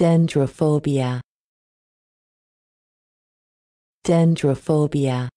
Dendrophobia Dendrophobia